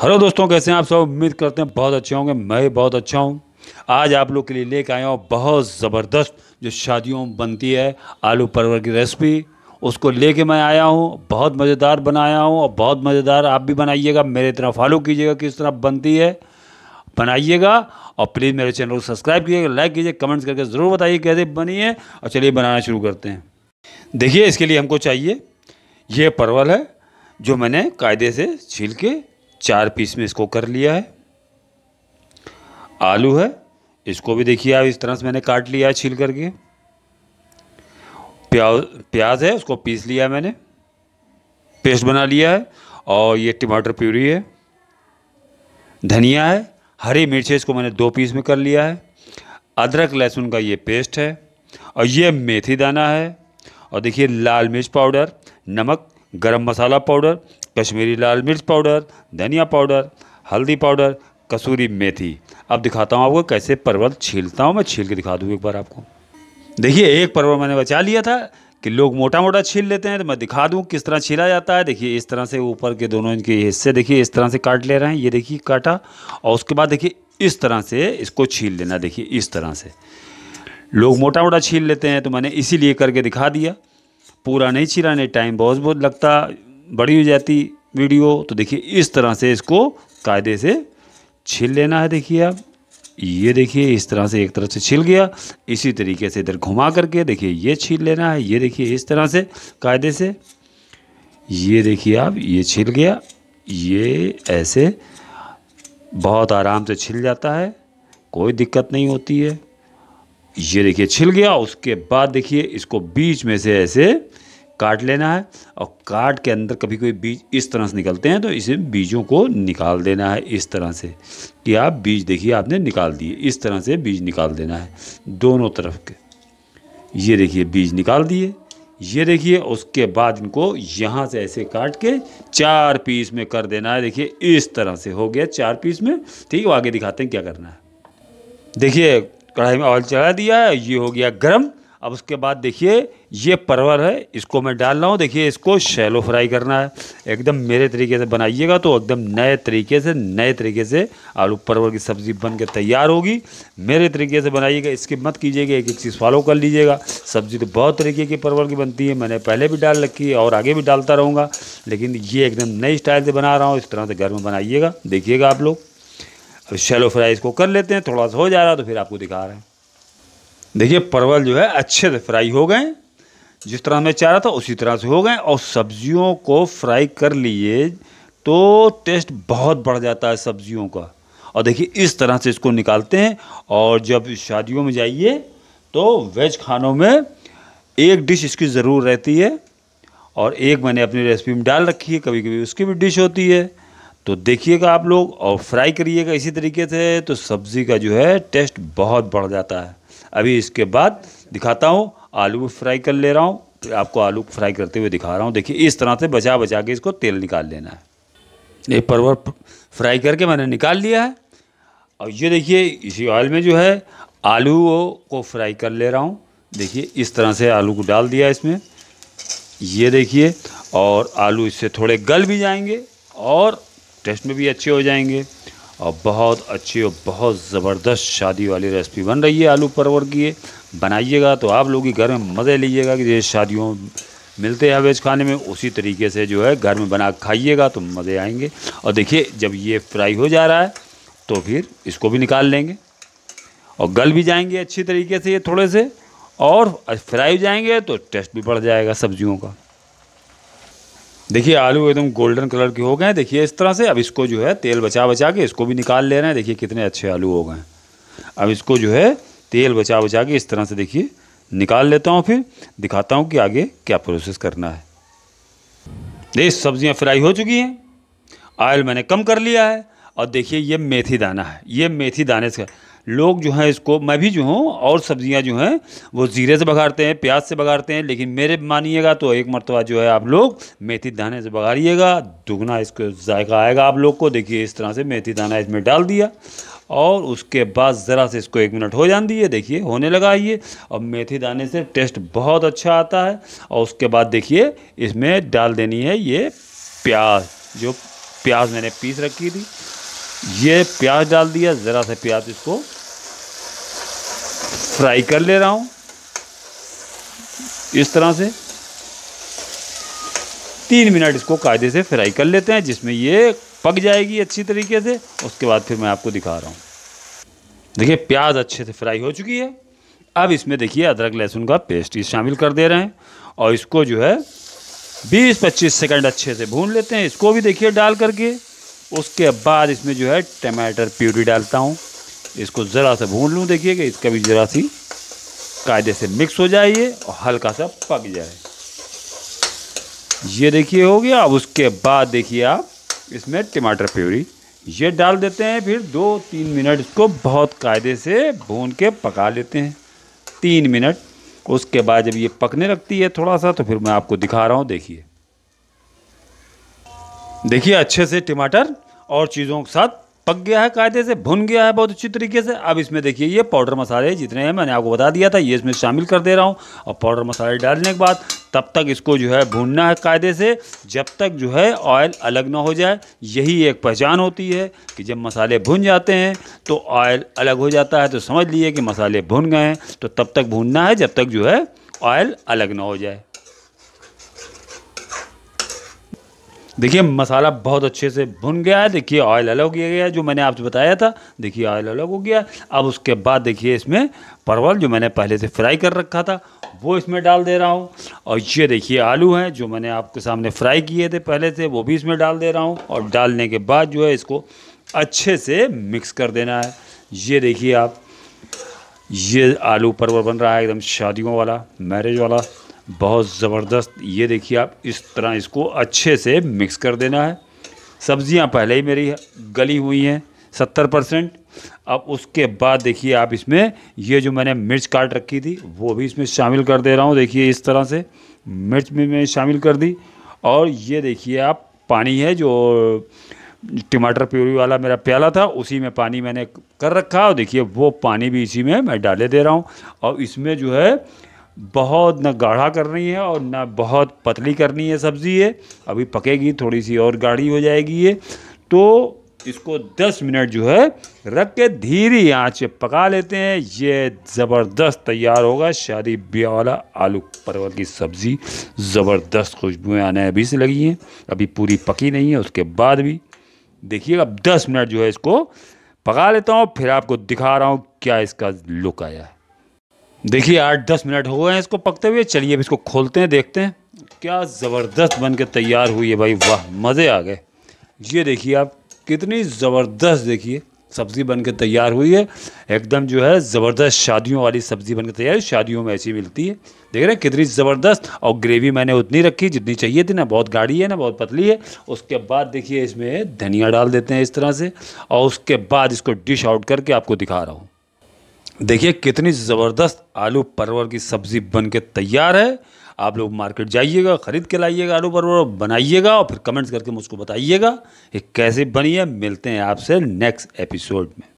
hello दोस्तों कैसे हैं आप सब उम्मीद करते हैं बहुत अच्छे होंगे मैं भी बहुत अच्छा हूँ आज आप लोग के लिए लेके आया हूँ बहुत ज़बरदस्त जो शादियों में बनती है आलू परवर की रेसिपी उसको लेके मैं आया हूँ बहुत मज़ेदार बनाया हूँ और बहुत मज़ेदार आप भी बनाइएगा मेरे तरह फॉलो कीजिएगा किस तरह बनती है बनाइएगा और प्लीज़ मेरे चैनल को सब्सक्राइब कीजिएगा लाइक कीजिए कमेंट्स करके ज़रूर बताइए कैसे बनी है और चलिए बनाना शुरू करते हैं देखिए इसके लिए हमको चाहिए ये परवल है जो मैंने कायदे से छील के चार पीस में इसको कर लिया है आलू है इसको भी देखिए आप इस तरह से मैंने काट लिया है छील करके प्याज प्याज है उसको पीस लिया मैंने पेस्ट बना लिया है और ये टमाटर प्यूरी है धनिया है हरी मिर्च इसको मैंने दो पीस में कर लिया है अदरक लहसुन का ये पेस्ट है और ये मेथी दाना है और देखिए लाल मिर्च पाउडर नमक गरम मसाला पाउडर कश्मीरी लाल मिर्च पाउडर धनिया पाउडर हल्दी पाउडर कसूरी मेथी अब दिखाता हूँ आपको कैसे परवल छीलता हूँ मैं छील के दिखा दूँ एक बार आपको देखिए एक परवल मैंने बचा लिया था कि लोग मोटा मोटा छील लेते हैं तो मैं दिखा दूँ किस तरह छीला जाता है देखिए इस तरह से ऊपर के दोनों इनके हिस्से देखिए इस तरह से काट ले रहे हैं ये देखिए काटा और उसके बाद देखिए इस तरह से इसको छील लेना देखिए इस तरह से लोग मोटा मोटा छील लेते हैं तो मैंने इसीलिए करके दिखा दिया पूरा नहीं नहीं टाइम बहुत बहुत लगता बड़ी हो जाती वीडियो तो देखिए इस तरह से इसको कायदे से छील लेना है देखिए आप ये देखिए इस तरह से एक तरफ से छिल गया इसी तरीके से इधर घुमा करके देखिए ये छील लेना है ये देखिए इस तरह से कायदे से ये देखिए आप ये छिल गया ये ऐसे बहुत आराम से छिल जाता है कोई दिक्कत नहीं होती है ये देखिए छिल गया उसके बाद देखिए इसको बीच में से ऐसे काट लेना है और काट के अंदर कभी कोई बीज इस तरह से निकलते हैं तो इसे बीजों को निकाल देना है इस तरह से कि आप बीज देखिए आपने निकाल दिए इस तरह से बीज निकाल देना है दोनों तरफ के ये देखिए बीज निकाल दिए ये देखिए उसके बाद इनको यहाँ से ऐसे काट के चार पीस में कर देना है देखिए इस तरह से हो गया चार पीस में ठीक है आगे दिखाते हैं क्या करना है देखिए कढ़ाई में ऑयल चढ़ा दिया है ये हो गया गर्म अब उसके बाद देखिए ये परवर है इसको मैं डाल रहा हूँ देखिए इसको शैलो फ्राई करना है एकदम मेरे तरीके से बनाइएगा तो एकदम नए तरीके से नए तरीके से आलू परवर की सब्ज़ी बन के तैयार होगी मेरे तरीके से बनाइएगा इसकी मत कीजिएगा एक एक चीज़ फॉलो कर लीजिएगा सब्ज़ी तो बहुत तरीके की परवर की बनती है मैंने पहले भी डाल रखी है और आगे भी डालता रहूँगा लेकिन ये एकदम नई स्टाइल से बना रहा हूँ इस तरह से घर में बनाइएगा देखिएगा आप लोग अब शैलो फ्राई इसको कर लेते हैं थोड़ा सा हो जा रहा तो फिर आपको दिखा रहे हैं देखिए परवल जो है अच्छे से फ्राई हो गए जिस तरह मैं चाह रहा था उसी तरह से हो गए और सब्जियों को फ्राई कर लिए तो टेस्ट बहुत बढ़ जाता है सब्जियों का और देखिए इस तरह से इसको निकालते हैं और जब शादियों में जाइए तो वेज खानों में एक डिश इसकी ज़रूर रहती है और एक मैंने अपनी रेसिपी में डाल रखी है कभी कभी उसकी भी डिश होती है तो देखिएगा आप लोग और फ्राई करिएगा इसी तरीके से तो सब्ज़ी का जो है टेस्ट बहुत बढ़ जाता है अभी इसके बाद दिखाता हूँ आलू फ्राई कर ले रहा हूँ तो आपको आलू फ्राई करते हुए दिखा रहा हूँ देखिए इस तरह से बचा बचा के इसको तेल निकाल लेना है ये परवर फ्राई करके मैंने निकाल लिया है और ये देखिए इसी ऑयल में जो है आलू को फ्राई कर ले रहा हूँ देखिए इस तरह से आलू को डाल दिया इसमें ये देखिए और आलू इससे थोड़े गल भी जाएंगे और टेस्ट में भी अच्छे हो जाएंगे और बहुत अच्छी और बहुत ज़बरदस्त शादी वाली रेसिपी बन रही है आलू परवर की है बनाइएगा तो आप लोग ही घर में मज़े लीजिएगा कि ये शादियों मिलते हैं वेज खाने में उसी तरीके से जो है घर में बना खाइएगा तो मज़े आएंगे और देखिए जब ये फ्राई हो जा रहा है तो फिर इसको भी निकाल लेंगे और गल भी जाएंगे अच्छी तरीके से ये थोड़े से और फ्राई हो जाएंगे तो टेस्ट भी बढ़ जाएगा सब्जियों का देखिए आलू एकदम गोल्डन कलर के हो गए हैं देखिए इस तरह से अब इसको जो है तेल बचा बचा के इसको भी निकाल ले रहे हैं देखिए कितने अच्छे आलू हो गए हैं अब इसको जो है तेल बचा बचा के इस तरह से देखिए निकाल लेता हूँ फिर दिखाता हूँ कि आगे क्या प्रोसेस करना है ये सब्जियाँ फ्राई हो चुकी हैं आयल मैंने कम कर लिया है और देखिए ये मेथी दाना है ये मेथी दाने से लोग जो हैं इसको मैं भी जो हूँ और सब्ज़ियाँ जो हैं वो ज़ीरे से बघाड़ते हैं प्याज से बघाड़ते हैं लेकिन मेरे मानिएगा तो एक मरतबा जो है आप लोग मेथी दाने से बघाड़िएगा दुगना इसको जायका आएगा आप लोग को देखिए इस तरह से मेथी दाना इसमें डाल दिया और उसके बाद ज़रा से इसको एक मिनट हो जान दिए देखिए होने लगा ये और मेथी दाने से टेस्ट बहुत अच्छा आता है और उसके बाद देखिए इसमें डाल देनी है ये प्याज जो प्याज मैंने पीस रखी थी ये प्याज डाल दिया ज़रा सा प्याज इसको फ्राई कर ले रहा हूँ इस तरह से तीन मिनट इसको कायदे से फ्राई कर लेते हैं जिसमें ये पक जाएगी अच्छी तरीके से उसके बाद फिर मैं आपको दिखा रहा हूँ देखिए प्याज अच्छे से फ्राई हो चुकी है अब इसमें देखिए अदरक लहसुन का पेस्ट शामिल कर दे रहे हैं और इसको जो है 20-25 सेकंड अच्छे से भून लेते हैं इसको भी देखिए डाल करके उसके बाद इसमें जो है टमाटर प्यूरी डालता हूँ इसको ज़रा सा भून लूँ देखिएगा इसका भी ज़रा सी कायदे से मिक्स हो जाइए और हल्का सा पक जाए ये देखिए हो गया अब उसके बाद देखिए आप इसमें टमाटर प्यूरी ये डाल देते हैं फिर दो तीन मिनट इसको बहुत कायदे से भून के पका लेते हैं तीन मिनट उसके बाद जब ये पकने लगती है थोड़ा सा तो फिर मैं आपको दिखा रहा हूँ देखिए देखिए अच्छे से टमाटर और चीज़ों के साथ पक गया है कायदे से भुन गया है बहुत अच्छी तरीके से अब इसमें देखिए ये पाउडर मसाले जितने हैं मैंने आपको बता दिया था ये इसमें शामिल कर दे रहा हूँ और पाउडर मसाले डालने के बाद तब तक इसको जो है भूनना है कायदे से जब तक जो है ऑयल अलग ना हो जाए यही एक पहचान होती है कि जब मसाले भुन जाते हैं तो ऑयल अलग हो जाता है तो समझ लीजिए कि मसाले भुन गए हैं तो तब तक भूनना है जब तक जो है ऑयल अलग ना हो जाए देखिए मसाला बहुत अच्छे से भुन गया है देखिए ऑयल अलग हो गया है जो मैंने आपसे बताया था देखिए ऑयल अलग हो गया अब उसके बाद देखिए इसमें परवल जो मैंने पहले से फ्राई कर रखा था वो इसमें डाल दे रहा हूँ और ये देखिए आलू हैं जो मैंने आपके सामने फ्राई किए थे पहले से वो भी इसमें डाल दे रहा हूँ और डालने के बाद जो है इसको अच्छे से मिक्स कर देना है ये देखिए आप ये आलू परवल बन रहा है एकदम शादियों वाला मैरिज वाला बहुत ज़बरदस्त ये देखिए आप इस तरह इसको अच्छे से मिक्स कर देना है सब्जियां पहले ही मेरी गली हुई हैं सत्तर परसेंट अब उसके बाद देखिए आप इसमें ये जो मैंने मिर्च काट रखी थी वो भी इसमें शामिल कर दे रहा हूँ देखिए इस तरह से मिर्च भी मैंने शामिल कर दी और ये देखिए आप पानी है जो टमाटर प्यूरी वाला मेरा प्याला था उसी में पानी मैंने कर रखा और देखिए वो पानी भी इसी में मैं डाले दे रहा हूँ और इसमें जो है बहुत ना गाढ़ा करनी है और ना बहुत पतली करनी है सब्ज़ी ये अभी पकेगी थोड़ी सी और गाढ़ी हो जाएगी ये तो इसको 10 मिनट जो है रख के धीरे आँच पे पका लेते हैं ये ज़बरदस्त तैयार होगा शादी ब्याह वाला आलू परवल की सब्ज़ी ज़बरदस्त खुशबुएँ आने अभी से लगी हैं अभी पूरी पकी नहीं है उसके बाद भी देखिए अब 10 मिनट जो है इसको पका लेता हूँ फिर आपको दिखा रहा हूँ क्या इसका लुक आया है देखिए आठ दस मिनट हो गए हैं इसको पकते हुए चलिए अब इसको खोलते हैं देखते हैं क्या ज़बरदस्त बन के तैयार हुई है भाई वाह मज़े आ गए ये देखिए आप कितनी ज़बरदस्त देखिए सब्ज़ी बन के तैयार हुई है एकदम जो है ज़बरदस्त शादियों वाली सब्ज़ी बन के तैयार हुई शादियों में ऐसी मिलती है देख रहे हैं कितनी ज़बरदस्त और ग्रेवी मैंने उतनी रखी जितनी चाहिए थी ना बहुत गाढ़ी है ना बहुत पतली है उसके बाद देखिए इसमें धनिया डाल देते हैं इस तरह से और उसके बाद इसको डिश आउट करके आपको दिखा रहा हूँ देखिए कितनी ज़बरदस्त आलू परवर की सब्ज़ी बन के तैयार है आप लोग मार्केट जाइएगा ख़रीद के लाइएगा आलू परवर बनाइएगा और फिर कमेंट्स करके मुझको बताइएगा कि कैसे बनी है मिलते हैं आपसे नेक्स्ट एपिसोड में